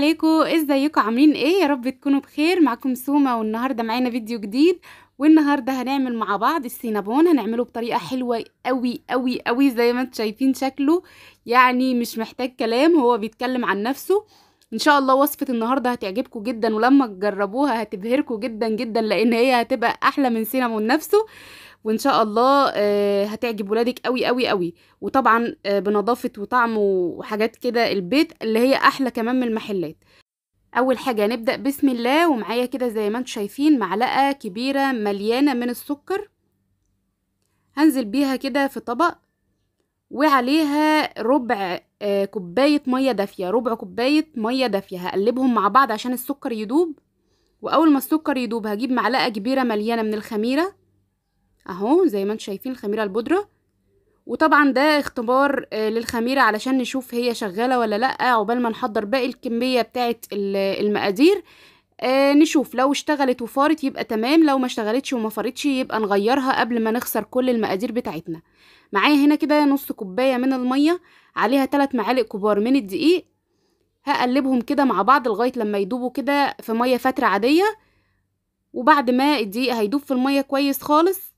عليكم ازيكم عاملين ايه يا رب تكونوا بخير معاكم سومة والنهاردة معانا فيديو جديد والنهاردة هنعمل مع بعض السينابون هنعمله بطريقة حلوة قوي قوي قوي زي ما انتم شايفين شكله يعني مش محتاج كلام هو بيتكلم عن نفسه ان شاء الله وصفة النهاردة هتعجبكم جدا ولما تجربوها هتبهركم جدا جدا لان هي هتبقى احلى من سينابون نفسه وان شاء الله آه، هتعجب ولادك قوي قوي قوي وطبعا آه، بنظافه وطعم وحاجات كده البيت اللي هي احلى كمان من المحلات اول حاجه نبدا بسم الله ومعايا كده زي ما انتم شايفين معلقه كبيره مليانه من السكر هنزل بيها كده في طبق وعليها ربع آه، كوبايه ميه دافيه ربع كوبايه ميه دافيه هقلبهم مع بعض عشان السكر يدوب واول ما السكر يدوب هجيب معلقه كبيره مليانه من الخميره اهو زي ما انتم شايفين الخميره البودره وطبعا ده اختبار آه، للخميره علشان نشوف هي شغاله ولا لا عقبال ما نحضر باقي الكميه بتاعه المقادير آه نشوف لو اشتغلت وفارت يبقى تمام لو ما اشتغلتش وما فارتش يبقى نغيرها قبل ما نخسر كل المقادير بتاعتنا معايا هنا كده نص كوبايه من الميه عليها 3 معالق كبار من الدقيق هقلبهم كده مع بعض لغايه لما يدوبوا كده في ميه فتره عاديه وبعد ما الدقيق هيدوب في الميه كويس خالص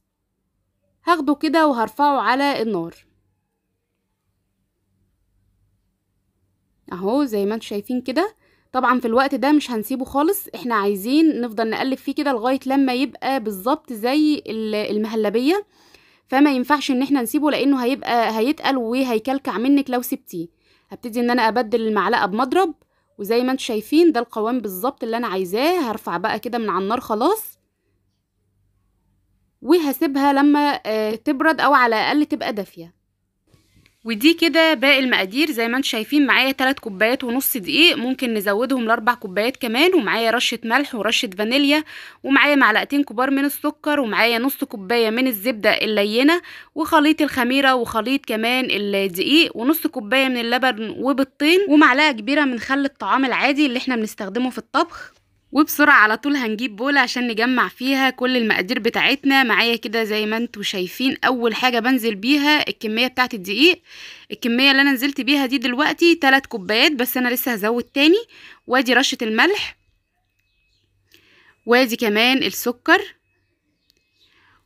هاخده كده وهرفعه على النار اهو زي ما انتم شايفين كده طبعا في الوقت ده مش هنسيبه خالص احنا عايزين نفضل نقلب فيه كده لغايه لما يبقى بالظبط زي المهلبيه فما ينفعش ان احنا نسيبه لانه هيبقى هيتقل وهيكلكع منك لو سبتيه هبتدي ان انا ابدل المعلقه بمضرب وزي ما انتم شايفين ده القوام بالظبط اللي انا عايزاه هرفع بقى كده من على النار خلاص وهسيبها لما آه، تبرد او على الاقل تبقى دافيه ودي كده باقي المقادير زي ما انتم شايفين معايا 3 كوبايات ونص دقيق ممكن نزودهم لاربع كوبايات كمان ومعايا رشه ملح ورشه فانيليا ومعايا معلقتين كبار من السكر ومعايا نص كوبايه من الزبده اللينه وخليط الخميره وخليط كمان الدقيق ونص كوبايه من اللبن وبيضتين ومعلقه كبيره من خل الطعام العادي اللي احنا بنستخدمه في الطبخ وبسرعة على طول هنجيب بولة عشان نجمع فيها كل المقادير بتاعتنا معايا كده زي ما انتوا شايفين اول حاجة بنزل بيها الكمية بتاعة الدقيق الكمية اللي انا نزلت بيها دي دلوقتي 3 كوبايات بس انا لسه هزود تاني وادي رشة الملح وادي كمان السكر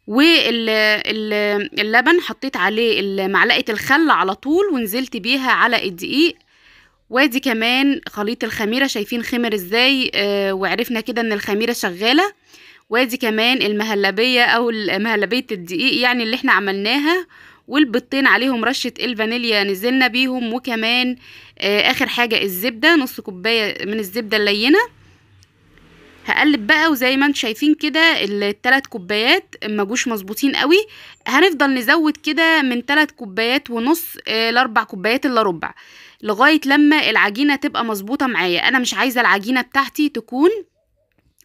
واللبن حطيت عليه معلقة الخل على طول ونزلت بيها على الدقيق وادي كمان خليط الخميرة شايفين خمر ازاي آه، وعرفنا كده ان الخميرة شغالة وادي كمان المهلبية او مهلبية الدقيق يعني اللي احنا عملناها والبطين عليهم رشة الفانيليا نزلنا بيهم وكمان آه، اخر حاجة الزبدة نص كوباية من الزبدة اللينة هقلب بقى وزي ما انتم شايفين كده التلات كوبايات ما جوش مظبوطين قوي هنفضل نزود كده من تلات كوبايات ونص لاربع كوبايات الا ربع لغايه لما العجينه تبقى مظبوطه معايا انا مش عايزه العجينه بتاعتي تكون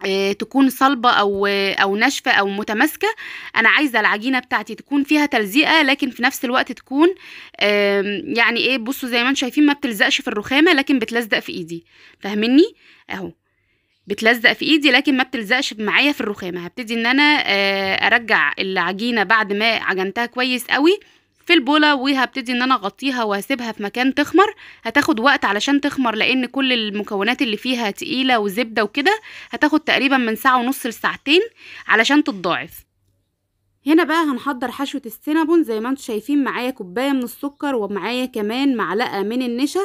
آه، تكون صلبة أو آه، أو ناشفة أو متماسكة أنا عايزة العجينة بتاعتي تكون فيها تلزيقة لكن في نفس الوقت تكون يعني إيه بصوا زي ما انتم شايفين ما بتلزقش في الرخامة لكن بتلزق في إيدي فاهميني أهو بتلزق في ايدي لكن ما بتلزقش معايا في الرخامه هبتدي ان انا آه، ارجع العجينه بعد ما عجنتها كويس قوي في البوله وهبتدي ان انا اغطيها وهسيبها في مكان تخمر هتاخد وقت علشان تخمر لان كل المكونات اللي فيها تقيله وزبده وكده هتاخد تقريبا من ساعه ونص لساعتين علشان تتضاعف هنا بقى هنحضر حشوة السينابون زي ما انتم شايفين معايا كوباية من السكر ومعايا كمان معلقة من النشا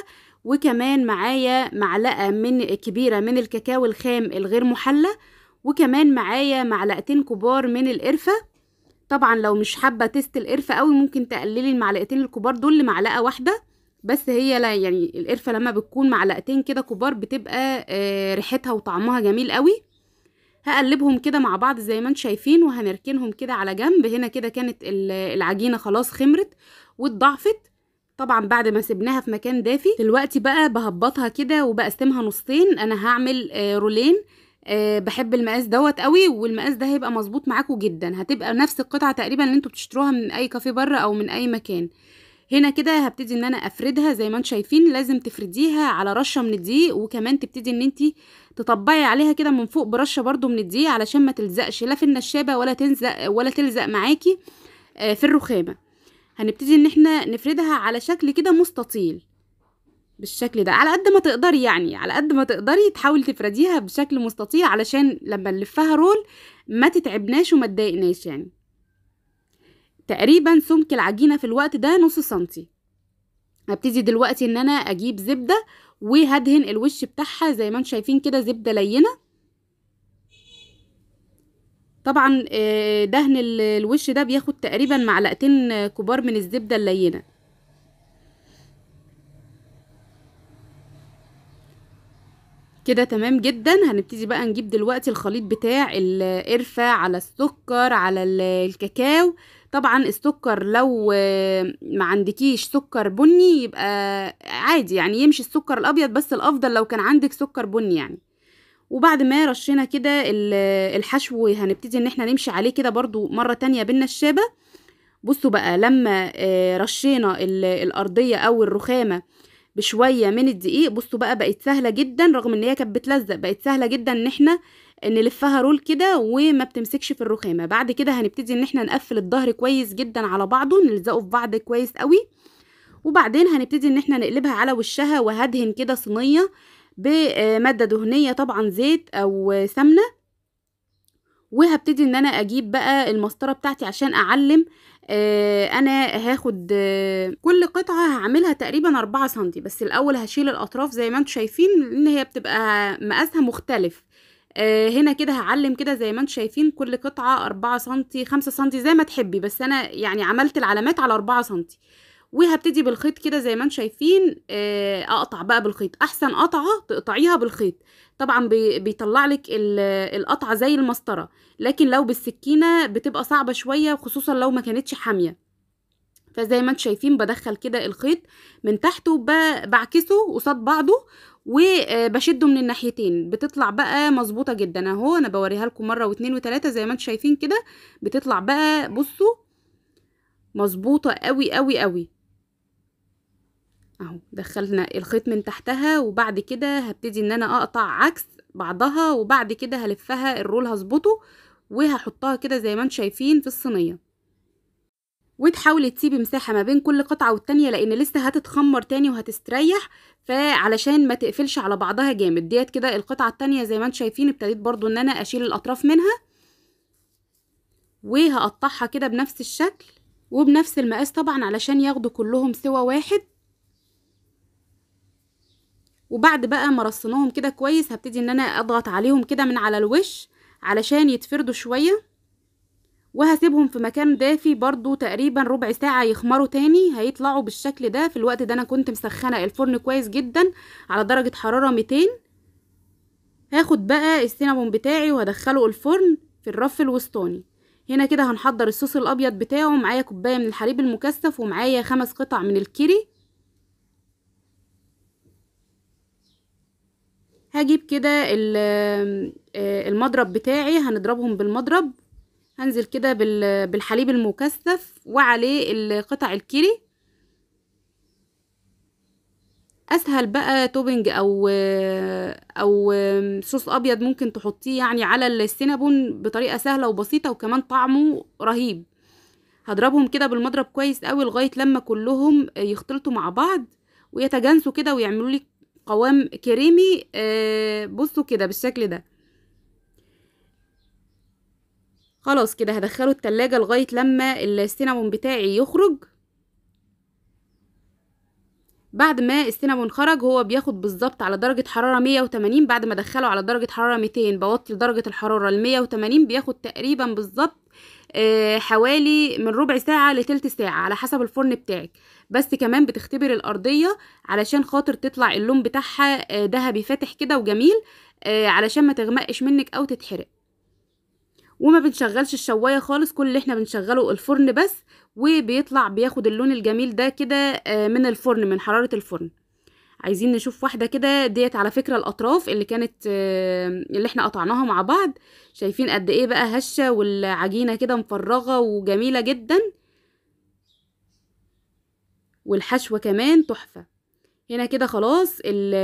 وكمان معايا معلقة من كبيرة من الكاكاو الخام الغير محلى وكمان معايا معلقتين كبار من القرفة طبعا لو مش حابة تست القرفة قوي ممكن تقللي المعلقتين الكبار دول لمعلقة واحدة بس هي لا يعني القرفة لما بتكون معلقتين كده كبار بتبقى آه، ريحتها وطعمها جميل قوي هقلبهم كده مع بعض زي ما انتم شايفين وهنركنهم كده على جنب هنا كده كانت العجينة خلاص خمرت واتضعفت طبعا بعد ما سبناها في مكان دافي دلوقتي بقى بهبطها كده وبقسمها نصين انا هعمل آه، رولين أه بحب المقاس دوت قوي والمقاس ده هيبقى مظبوط معاكم جدا هتبقى نفس القطعه تقريبا اللي انتوا بتشتروها من اي كافيه بره او من اي مكان هنا كده هبتدي ان انا افردها زي ما انتم شايفين لازم تفرديها على رشه من الدقيق وكمان تبتدي ان انت تطبقي عليها كده من فوق برشه برده من الدقيق علشان ما تلزقش لا في النشابه ولا تنزق ولا تلزق معاكي آه، في الرخامه هنبتدي ان احنا نفردها على شكل كده مستطيل بالشكل ده على قد ما تقدري يعني على قد ما تقدري تحاولي تفرديها بشكل مستطيل علشان لما نلفها رول ما تتعبناش وما تضايقناش يعني تقريبا سمك العجينة في الوقت ده نص سنتي هبتدي دلوقتي ان انا اجيب زبدة وهدهن الوش بتاعها زي ما انتم شايفين كده زبدة لينة طبعا آه، دهن الوش ده بياخد تقريبا معلقتين كبار من الزبدة اللينة كده تمام جدا هنبتدي بقى نجيب دلوقتي الخليط بتاع القرفة على السكر على الكاكاو طبعا السكر لو آه، ما عندكيش سكر بني يبقى عادي يعني يمشي السكر الابيض بس الافضل لو كان عندك سكر بني يعني وبعد ما رشينا كده الحشو هنبتدي ان احنا نمشي عليه كده برضو مرة تانية بالنشابة بصوا بقى لما آه، رشينا الارضية او الرخامة بشوية من الدقيق بصوا بقى بقت سهلة جدا رغم ان هي كانت بتلزق بقت سهلة جدا ان احنا نلفها رول كده وما بتمسكش في الرخامة بعد كده هنبتدي ان احنا نقفل الظهر كويس جدا على بعضه نلزقه في بعض كويس قوي وبعدين هنبتدي ان احنا نقلبها على وشها وهدهن كده صينية بمادة دهنية طبعا زيت أو سمنة وهبتدي ان انا اجيب بقى المسطره بتاعتي عشان اعلم آه انا هاخد آه كل قطعه هعملها تقريبا 4 سم بس الاول هشيل الاطراف زي ما انتم شايفين لان هي بتبقى مقاسها مختلف آه هنا كده هعلم كده زي ما انتم شايفين كل قطعه 4 سم 5 سم زي ما تحبي بس انا يعني عملت العلامات على 4 سم وهبتدي بالخيط كده زي ما انتم شايفين آه، اقطع بقى بالخيط احسن قطعه تقطعيها بالخيط طبعا بيطلع لك القطعه زي المسطره لكن لو بالسكينه بتبقى صعبه شويه خصوصا لو ما كانتش حاميه فزي ما انتم شايفين بدخل كده الخيط من تحت وبعكسه قصاد بعضه وبشده آه، من الناحيتين بتطلع بقى مظبوطه جدا اهو انا بوريها لكم مره واتنين وتلاته زي ما انتم شايفين كده بتطلع بقى بصوا مظبوطه قوي قوي قوي اهو دخلنا الخيط من تحتها وبعد كده هبتدي ان انا اقطع عكس بعضها وبعد كده هلفها الرول هظبطه وهحطها كده زي ما انتم شايفين في الصينيه وتحاولي تسيبي مساحه ما بين كل قطعه والتانيه لان لسه هتتخمر تاني وهتستريح فعلشان ما تقفلش على بعضها جامد ديت كده القطعه التانيه زي ما انتم شايفين ابتديت برضو ان انا اشيل الاطراف منها وهقطعها كده بنفس الشكل وبنفس المقاس طبعا علشان ياخدوا كلهم سوا واحد وبعد بقى ما رصناهم كده كويس هبتدي ان انا اضغط عليهم كده من على الوش علشان يتفردوا شويه وهسيبهم في مكان دافي برضو تقريبا ربع ساعة يخمروا تاني هيطلعوا بالشكل ده في الوقت ده انا كنت مسخنة الفرن كويس جدا على درجة حرارة 200 هاخد بقى السينابون بتاعي وهدخله الفرن في الرف الوسطاني هنا كده هنحضر الصوص الابيض بتاعه معايا كوباية من الحليب المكثف ومعايا خمس قطع من الكيري هجيب كده آه، المضرب بتاعي هنضربهم بالمضرب هنزل كده بالحليب المكثف وعليه قطع الكيري اسهل بقى توبنج او او صوص ابيض ممكن تحطيه يعني على السينابون بطريقه سهله وبسيطه وكمان طعمه رهيب هضربهم كده بالمضرب كويس قوي لغايه لما كلهم يختلطوا مع بعض ويتجانسوا كده ويعملوا لك قوام كريمي آه، بصوا كده بالشكل ده خلاص كده هدخله التلاجة لغاية لما السينامون بتاعي يخرج بعد ما السينامون خرج هو بياخد بالظبط على درجة حرارة 180 بعد ما ادخله على درجة حرارة 200 بوطي درجة الحرارة ال 180 بياخد تقريبا بالظبط آه، حوالي من ربع ساعة لتلت ساعة على حسب الفرن بتاعك بس كمان بتختبر الارضيه علشان خاطر تطلع اللون بتاعها آه، ذهبي فاتح كده وجميل آه، علشان ما تغمقش منك او تتحرق وما بنشغلش الشوايه خالص كل اللي احنا بنشغله الفرن بس وبيطلع بياخد اللون الجميل ده كده آه، من الفرن من حراره الفرن عايزين نشوف واحدة كده ديت على فكرة الأطراف اللي كانت اللي احنا قطعناها مع بعض شايفين قد ايه بقى هشة والعجينة كده مفرغة وجميلة جدا والحشوة كمان تحفة هنا كده خلاص ال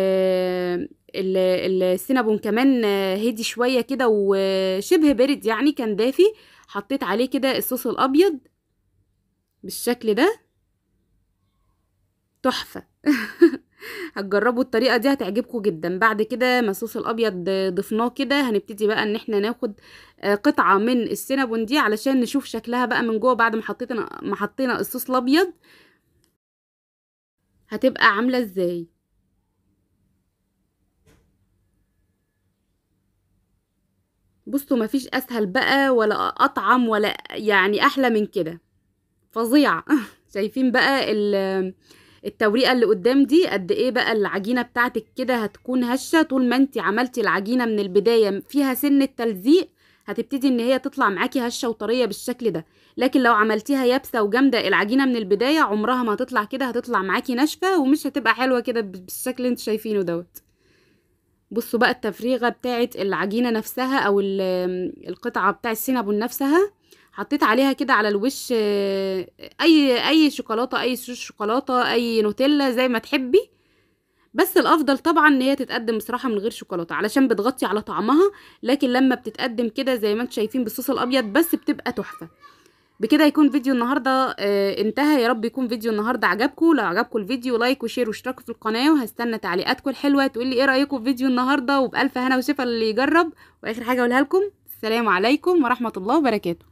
ال السينابون كمان هدي شوية كده وشبه برد يعني كان دافي حطيت عليه كده الصوص الأبيض بالشكل ده تحفة هتجربوا الطريقة دي هتعجبكم جدا بعد كده ما الصوص الأبيض ضفناه كده هنبتدي بقى ان احنا ناخد آه، قطعة من السينابون دي علشان نشوف شكلها بقى من جوه بعد ما حطينا الصوص الأبيض هتبقى عاملة ازاي بصوا مفيش اسهل بقى ولا اطعم ولا يعني احلى من كده فظيعة شايفين بقى التوريقة اللي قدام دي قد ايه بقى العجينة بتاعتك كده هتكون هشة طول ما انت عملتي العجينة من البداية فيها سن التلزيق هتبتدي ان هي تطلع معاكي هشه وطريه بالشكل ده لكن لو عملتيها يابسه وجامده العجينه من البدايه عمرها ما هتطلع كده هتطلع معاكي ناشفه ومش هتبقى حلوه كده بالشكل اللي انتوا شايفينه دوت بصوا بقى التفريغه بتاعه العجينه نفسها او القطعه بتاع السينابون نفسها حطيت عليها كده على الوش آه، اي اي شوكولاته اي صوص شوكولاته اي نوتيلا زي ما تحبي بس الافضل طبعا ان هي تتقدم بصراحه من غير شوكولاته علشان بتغطي على طعمها لكن لما بتتقدم كده زي ما انتم شايفين بالصوص الابيض بس بتبقى تحفه بكده يكون فيديو النهارده آه انتهى يا رب يكون فيديو النهارده عجبكم لو عجبكم الفيديو لايك وشير واشتركوا في القناه وهستنى تعليقاتكم الحلوه تقول لي ايه رايكم في فيديو النهارده وبالف هنا وشفا اللي يجرب واخر حاجه اقولها لكم السلام عليكم ورحمه الله وبركاته